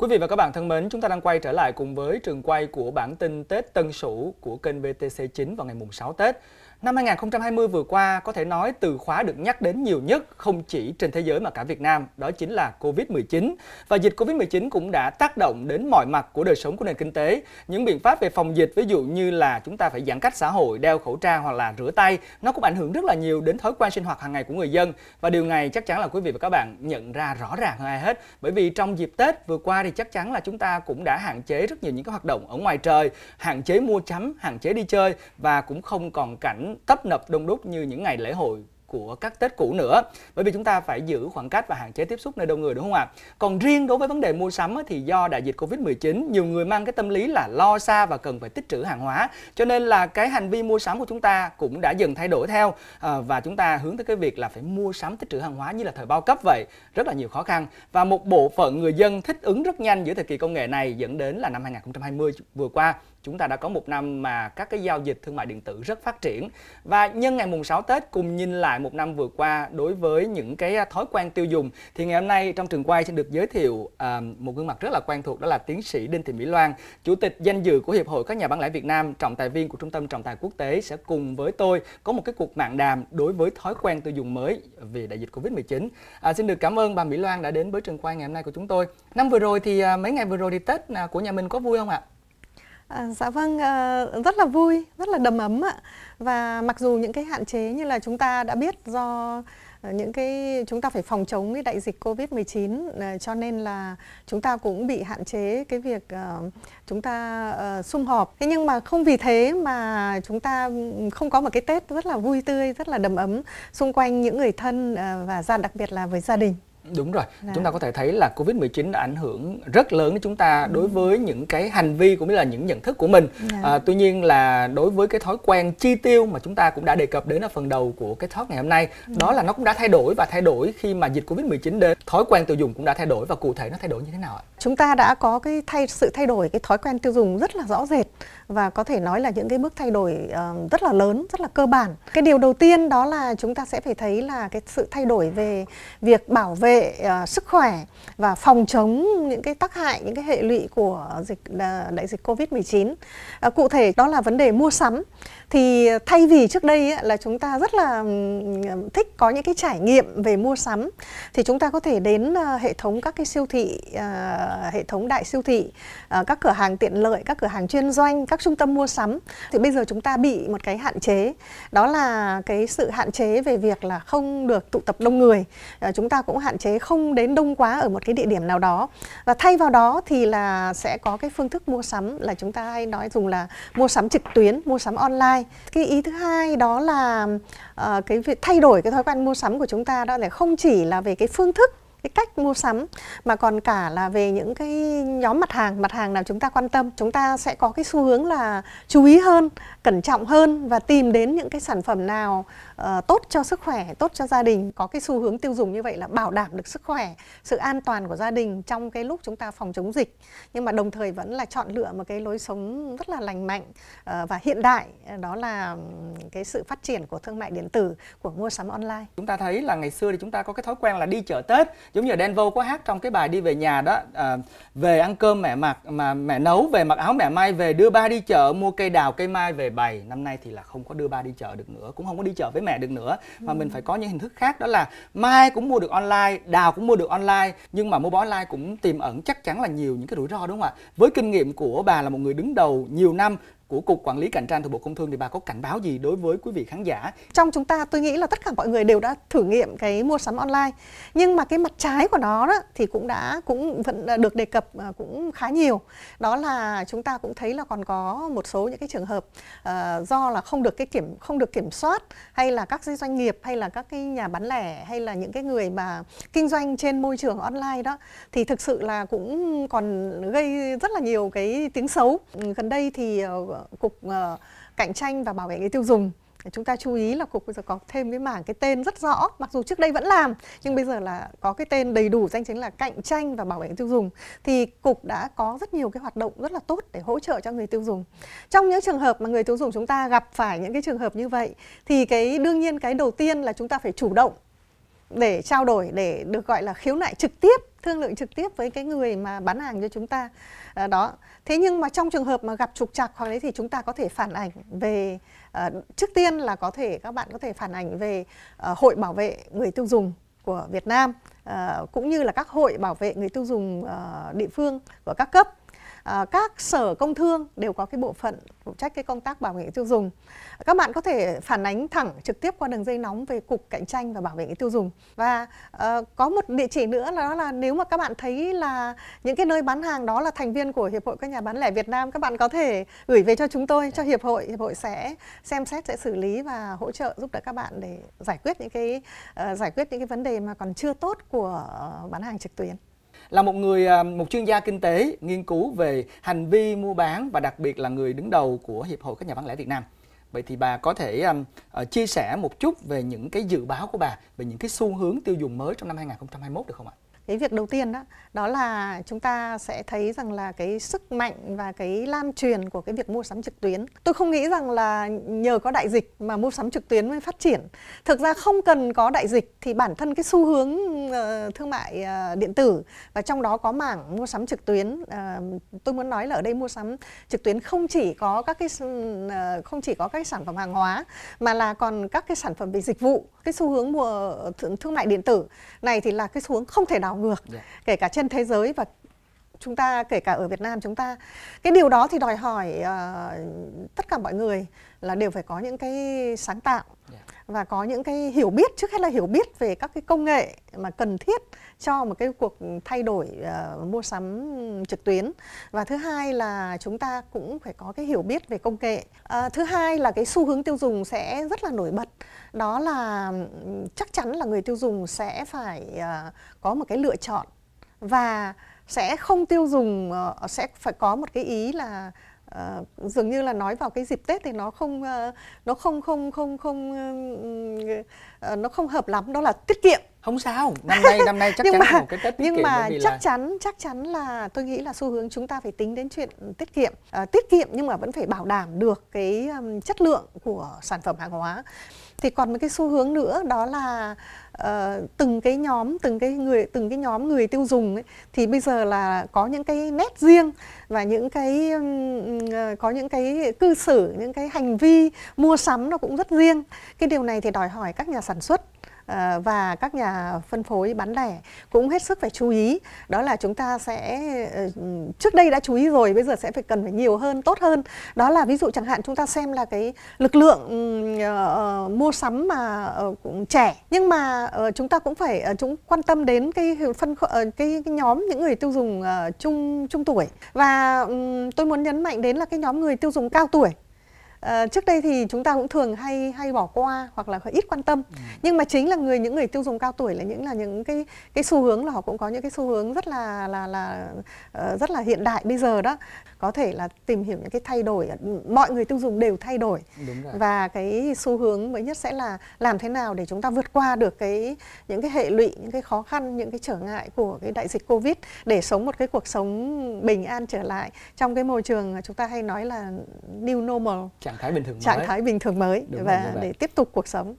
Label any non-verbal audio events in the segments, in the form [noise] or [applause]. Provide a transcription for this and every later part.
Quý vị và các bạn thân mến, chúng ta đang quay trở lại cùng với trường quay của bản tin Tết Tân Sửu của kênh VTC9 vào ngày mùng 6 Tết. Năm 2020 vừa qua có thể nói từ khóa được nhắc đến nhiều nhất không chỉ trên thế giới mà cả Việt Nam, đó chính là Covid-19. Và dịch Covid-19 cũng đã tác động đến mọi mặt của đời sống của nền kinh tế. Những biện pháp về phòng dịch ví dụ như là chúng ta phải giãn cách xã hội, đeo khẩu trang hoặc là rửa tay, nó cũng ảnh hưởng rất là nhiều đến thói quen sinh hoạt hàng ngày của người dân. Và điều này chắc chắn là quý vị và các bạn nhận ra rõ ràng hơn ai hết, bởi vì trong dịp Tết vừa qua thì chắc chắn là chúng ta cũng đã hạn chế rất nhiều những cái hoạt động ở ngoài trời, hạn chế mua sắm, hạn chế đi chơi và cũng không còn cảnh tấp nập đông đúc như những ngày lễ hội của các Tết cũ nữa bởi vì chúng ta phải giữ khoảng cách và hạn chế tiếp xúc nơi đông người đúng không ạ? Còn riêng đối với vấn đề mua sắm thì do đại dịch Covid-19 nhiều người mang cái tâm lý là lo xa và cần phải tích trữ hàng hóa cho nên là cái hành vi mua sắm của chúng ta cũng đã dần thay đổi theo à, và chúng ta hướng tới cái việc là phải mua sắm tích trữ hàng hóa như là thời bao cấp vậy rất là nhiều khó khăn và một bộ phận người dân thích ứng rất nhanh giữa thời kỳ công nghệ này dẫn đến là năm 2020 vừa qua chúng ta đã có một năm mà các cái giao dịch thương mại điện tử rất phát triển và nhân ngày mùng 6 Tết cùng nhìn lại một năm vừa qua đối với những cái à, thói quen tiêu dùng thì ngày hôm nay trong trường quay sẽ được giới thiệu à, một gương mặt rất là quen thuộc đó là tiến sĩ Đinh Thị Mỹ Loan, chủ tịch danh dự của Hiệp hội các nhà bán lẻ Việt Nam, trọng tài viên của Trung tâm trọng tài quốc tế sẽ cùng với tôi có một cái cuộc mạng đàm đối với thói quen tiêu dùng mới vì đại dịch Covid-19. À, xin được cảm ơn bà Mỹ Loan đã đến với trường quay ngày hôm nay của chúng tôi. Năm vừa rồi thì à, mấy ngày vừa rồi thì Tết của nhà mình có vui không ạ? À, dạ vâng, ờ, rất là vui, rất là đầm ấm ạ. Và mặc dù những cái hạn chế như là chúng ta đã biết do ờ, những cái chúng ta phải phòng chống cái đại dịch Covid-19 à, ờ, cho nên là chúng ta cũng bị hạn chế cái việc chúng ta à, sum họp. Thế nhưng mà không vì thế mà chúng ta ừ, không có một cái Tết rất là vui tươi, rất là đầm ấm xung quanh những người thân và gia đặc biệt là với gia đình. Đúng rồi, dạ. chúng ta vâng. có thể thấy là Covid-19 đã ảnh hưởng rất lớn đến chúng ta ừ. đối với những cái hành vi cũng như là những nhận thức của mình. Dạ. À, tuy nhiên là đối với cái thói quen chi tiêu mà chúng ta cũng đã đề cập đến ở phần đầu của cái talk ngày hôm nay, dạ. đó là nó cũng đã thay đổi và thay đổi khi mà dịch Covid-19 đến, thói quen tiêu dùng cũng đã thay đổi và cụ thể nó thay đổi như thế nào ạ? chúng ta đã có cái thay sự thay đổi cái thói quen tiêu dùng rất là rõ rệt và có thể nói là những cái bước thay đổi uh, rất là lớn rất là cơ bản cái điều đầu tiên đó là chúng ta sẽ phải thấy là cái sự thay đổi về việc bảo vệ uh, sức khỏe và phòng chống những cái tác hại những cái hệ lụy của dịch uh, đại dịch covid 19 uh, cụ thể đó là vấn đề mua sắm thì thay vì trước đây ấy, là chúng ta rất là thích có những cái trải nghiệm về mua sắm thì chúng ta có thể đến uh, hệ thống các cái siêu thị uh, hệ thống đại siêu thị uh, các cửa hàng tiện lợi các cửa hàng chuyên doanh các trung tâm mua sắm thì bây giờ chúng ta bị một cái hạn chế đó là cái sự hạn chế về việc là không được tụ tập đông người uh, chúng ta cũng hạn chế không đến đông quá ở một cái địa điểm nào đó và thay vào đó thì là sẽ có cái phương thức mua sắm là chúng ta hay nói dùng là mua sắm trực tuyến mua sắm online cái ý thứ hai đó là uh, cái việc thay đổi cái thói quen mua sắm của chúng ta đó là không chỉ là về cái phương thức cái cách mua sắm mà còn cả là về những cái nhóm mặt hàng mặt hàng nào chúng ta quan tâm chúng ta sẽ có cái xu hướng là chú ý hơn cẩn trọng hơn và tìm đến những cái sản phẩm nào uh, tốt cho sức khỏe tốt cho gia đình có cái xu hướng tiêu dùng như vậy là bảo đảm được sức khỏe sự an toàn của gia đình trong cái lúc chúng ta phòng chống dịch nhưng mà đồng thời vẫn là chọn lựa một cái lối sống rất là lành mạnh uh, và hiện đại đó là cái sự phát triển của thương mại điện tử của mua sắm online chúng ta thấy là ngày xưa thì chúng ta có cái thói quen là đi chợ tết giống như ở Denver có hát trong cái bài đi về nhà đó à, về ăn cơm mẹ mặc mà mẹ nấu về mặc áo mẹ may về đưa ba đi chợ mua cây đào cây mai về bày năm nay thì là không có đưa ba đi chợ được nữa cũng không có đi chợ với mẹ được nữa mà ừ. mình phải có những hình thức khác đó là mai cũng mua được online đào cũng mua được online nhưng mà mua bán online cũng tiềm ẩn chắc chắn là nhiều những cái rủi ro đúng không ạ với kinh nghiệm của bà là một người đứng đầu nhiều năm của cục quản lý cạnh tranh thuộc bộ công thương thì bà có cảnh báo gì đối với quý vị khán giả trong chúng ta tôi nghĩ là tất cả mọi người đều đã thử nghiệm cái mua sắm online nhưng mà cái mặt trái của nó đó, thì cũng đã cũng vẫn được đề cập à, cũng khá nhiều đó là chúng ta cũng thấy là còn có một số những cái trường hợp uh, do là không được cái kiểm không được kiểm soát hay là các doanh nghiệp hay là các cái nhà bán lẻ hay là những cái người mà kinh doanh trên môi trường online đó thì thực sự là cũng còn gây rất là nhiều cái tiếng xấu gần đây thì uh, cục uh, cạnh tranh và bảo vệ người tiêu dùng chúng ta chú ý là cục bây giờ có thêm cái mảng cái tên rất rõ mặc dù trước đây vẫn làm nhưng bây giờ là có cái tên đầy đủ danh chính là cạnh tranh và bảo vệ người tiêu dùng thì cục đã có rất nhiều cái hoạt động rất là tốt để hỗ trợ cho người tiêu dùng trong những trường hợp mà người tiêu dùng chúng ta gặp phải những cái trường hợp như vậy thì cái đương nhiên cái đầu tiên là chúng ta phải chủ động để trao đổi để được gọi là khiếu nại trực tiếp thương lượng trực tiếp với cái người mà bán hàng cho chúng ta à, đó thế nhưng mà trong trường hợp mà gặp trục trặc hoặc đấy thì chúng ta có thể phản ảnh về à, trước tiên là có thể các bạn có thể phản ảnh về à, hội bảo vệ người tiêu dùng của Việt Nam à, cũng như là các hội bảo vệ người tiêu dùng à, địa phương của các cấp Ờ, các sở công thương đều có cái bộ phận phụ trách cái công tác bảo vệ tiêu dùng. Các bạn có thể phản ánh thẳng trực tiếp qua đường dây nóng về cục cạnh tranh và bảo vệ tiêu dùng. Và ờ, có một địa chỉ nữa là đó là nếu mà các bạn thấy là những cái nơi bán hàng đó là thành viên của hiệp hội các nhà bán lẻ Việt Nam, các bạn có thể gửi về cho chúng tôi cho hiệp hội, hiệp hội sẽ xem xét sẽ xử lý và hỗ trợ giúp đỡ các bạn để giải quyết những cái ờ, giải quyết những cái vấn đề mà còn chưa tốt của bán hàng trực tuyến là một người à, một chuyên gia kinh tế nghiên cứu về hành vi mua bán và đặc biệt là người đứng đầu của hiệp hội các nhà bán lẻ Việt Nam. Vậy thì bà có thể um, chia sẻ một chút về những cái dự báo của bà về những cái xu hướng tiêu dùng mới trong năm 2021 được không ạ? cái việc đầu tiên đó đó là chúng ta sẽ thấy rằng là cái sức mạnh và cái lan truyền của cái việc mua sắm trực tuyến tôi không nghĩ rằng là nhờ có đại dịch mà mua sắm trực tuyến mới phát triển thực ra không cần có đại dịch thì bản thân cái xu hướng uh, thương mại uh, điện tử và trong đó có mảng mua sắm trực tuyến uh, tôi muốn nói là ở đây mua sắm trực tuyến không chỉ có các cái uh, không chỉ có các sản phẩm hàng hóa mà là còn các cái sản phẩm về dịch vụ cái xu hướng mua thương mại điện tử này thì là cái xu hướng không thể đóng đảo ngược dạ. kể cả trên thế giới và chúng ta kể cả ở Việt Nam chúng ta cái điều đó thì đòi hỏi uh, tất cả mọi người là đều phải có những cái sáng tạo và có những cái hiểu biết trước hết là hiểu biết về các cái công nghệ mà cần thiết cho một cái cuộc thay đổi uh, mua sắm trực tuyến và thứ hai là chúng ta cũng phải có cái hiểu biết về công nghệ uh, thứ hai là cái xu hướng tiêu dùng sẽ rất là nổi bật đó là chắc chắn là người tiêu dùng sẽ phải uh, có một cái lựa chọn và sẽ không tiêu dùng uh, sẽ phải có một cái ý là uh, dường như là nói vào cái dịp Tết thì nó không uh, nó không không không không uh, nó không hợp lắm đó là tiết kiệm không sao năm nay năm nay chắc [laughs] chắn mà, một cái tết tiết nhưng kiệm mà chắc là... chắn chắc chắn là tôi nghĩ là xu hướng chúng ta phải tính đến chuyện tiết kiệm à, tiết kiệm nhưng mà vẫn phải bảo đảm được cái um, chất lượng của sản phẩm hàng hóa thì còn một cái xu hướng nữa đó là ờ, từng cái nhóm từng cái người từng cái nhóm người tiêu dùng ấy, thì bây giờ là có những cái nét riêng và những cái ừm, ờ, có những cái cư xử những cái hành vi mua sắm nó cũng rất riêng cái điều này thì đòi hỏi các nhà sản xuất Ờ, và các nhà phân phối bán lẻ cũng hết sức phải chú ý đó là chúng ta sẽ ờ, trước đây đã chú ý rồi bây giờ sẽ phải cần phải nhiều hơn tốt hơn đó là ví dụ chẳng hạn chúng ta xem là cái lực lượng uh, mua sắm mà uh, trẻ nhưng mà uh, chúng ta cũng phải uh, chúng quan tâm đến cái phân uh, cái, cái nhóm những người tiêu dùng uh, trung trung tuổi và um, tôi muốn nhấn mạnh đến là cái nhóm người tiêu dùng cao tuổi À, trước đây thì chúng ta cũng thường hay hay bỏ qua hoặc là ít quan tâm ừ. nhưng mà chính là người những người tiêu dùng cao tuổi là những là những cái cái xu hướng là họ cũng có những cái xu hướng rất là là là uh, rất là hiện đại bây giờ đó có thể là tìm hiểu những cái thay đổi ờ, mọi người tiêu dùng đều thay đổi và cái xu hướng mới nhất sẽ là làm thế nào để chúng ta vượt qua được cái những cái hệ lụy những cái khó khăn những cái trở ngại của cái đại dịch covid để sống một cái cuộc sống bình an trở lại trong cái môi trường chúng ta hay nói là new normal Chả trạng thái bình thường mới. thái bình thường mới Đúng và rồi, để tiếp tục cuộc sống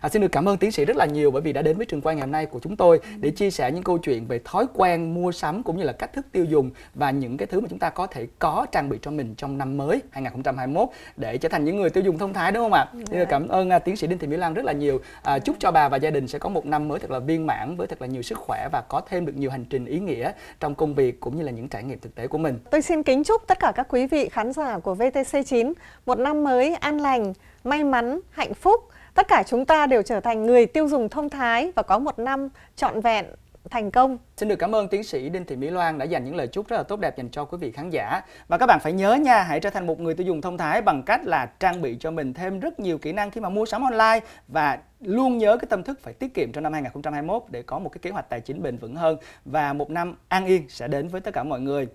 À, xin được cảm ơn tiến sĩ rất là nhiều bởi vì đã đến với trường quay ngày hôm nay của chúng tôi ừ. để chia sẻ những câu chuyện về thói quen mua sắm cũng như là cách thức tiêu dùng và những cái thứ mà chúng ta có thể có trang bị cho mình trong năm mới 2021 để trở thành những người tiêu dùng thông thái đúng không ạ? Xin được cảm ơn à, tiến sĩ Đinh Thị Mỹ Lan rất là nhiều. À, ừ. chúc cho bà và gia đình sẽ có một năm mới thật là viên mãn với thật là nhiều sức khỏe và có thêm được nhiều hành trình ý nghĩa trong công việc cũng như là những trải nghiệm thực tế của mình. Tôi xin kính chúc tất cả các quý vị khán giả của VTC9 một năm mới an lành, may mắn, hạnh phúc tất cả chúng ta đều trở thành người tiêu dùng thông thái và có một năm trọn vẹn thành công. Xin được cảm ơn tiến sĩ Đinh Thị Mỹ Loan đã dành những lời chúc rất là tốt đẹp dành cho quý vị khán giả. Và các bạn phải nhớ nha, hãy trở thành một người tiêu dùng thông thái bằng cách là trang bị cho mình thêm rất nhiều kỹ năng khi mà mua sắm online và luôn nhớ cái tâm thức phải tiết kiệm trong năm 2021 để có một cái kế hoạch tài chính bền vững hơn và một năm an yên sẽ đến với tất cả mọi người.